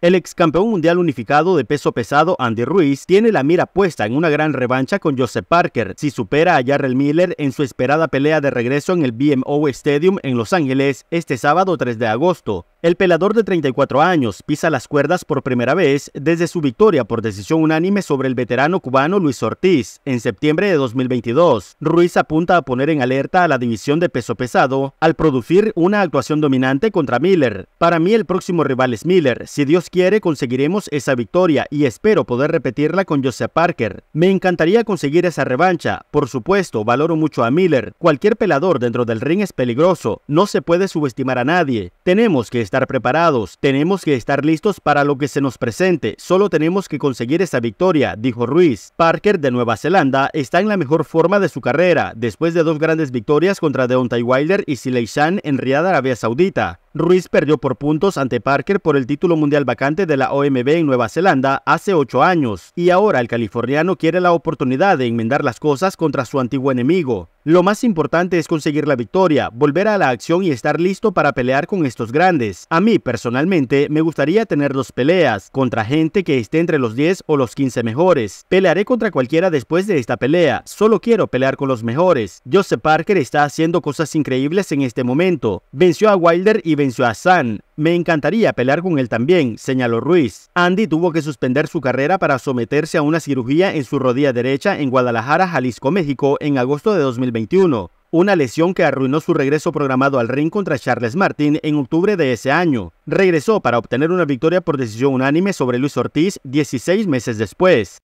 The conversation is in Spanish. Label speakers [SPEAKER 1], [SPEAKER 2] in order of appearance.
[SPEAKER 1] El ex campeón mundial unificado de peso pesado
[SPEAKER 2] Andy Ruiz tiene la mira puesta en una gran revancha con Joseph Parker si supera a Jarrell Miller en su esperada pelea de regreso en el BMO Stadium en Los Ángeles este sábado 3 de agosto. El pelador de 34 años pisa las cuerdas por primera vez desde su victoria por decisión unánime sobre el veterano cubano Luis Ortiz en septiembre de 2022. Ruiz apunta a poner en alerta a la división de peso pesado al producir una actuación dominante contra Miller. Para mí el próximo rival es Miller. Si Dios quiere conseguiremos esa victoria y espero poder repetirla con Joseph Parker. Me encantaría conseguir esa revancha. Por supuesto, valoro mucho a Miller. Cualquier pelador dentro del ring es peligroso. No se puede subestimar a nadie. Tenemos que estar preparados, tenemos que estar listos para lo que se nos presente, solo tenemos que conseguir esa victoria, dijo Ruiz. Parker de Nueva Zelanda está en la mejor forma de su carrera, después de dos grandes victorias contra Deontay Wilder y Silei Shan en Riyadh, Arabia Saudita. Ruiz perdió por puntos ante Parker por el título mundial vacante de la OMB en Nueva Zelanda hace ocho años, y ahora el californiano quiere la oportunidad de enmendar las cosas contra su antiguo enemigo. Lo más importante es conseguir la victoria, volver a la acción y estar listo para pelear con estos grandes. A mí, personalmente, me gustaría tener dos peleas, contra gente que esté entre los 10 o los 15 mejores. Pelearé contra cualquiera después de esta pelea, solo quiero pelear con los mejores. Joseph Parker está haciendo cosas increíbles en este momento. Venció a Wilder y venció a San. Me encantaría pelear con él también, señaló Ruiz. Andy tuvo que suspender su carrera para someterse a una cirugía en su rodilla derecha en Guadalajara, Jalisco, México, en agosto de 2021 una lesión que arruinó su regreso programado al ring contra Charles Martin en octubre de ese año. Regresó para obtener una victoria por decisión unánime sobre Luis Ortiz 16 meses
[SPEAKER 1] después.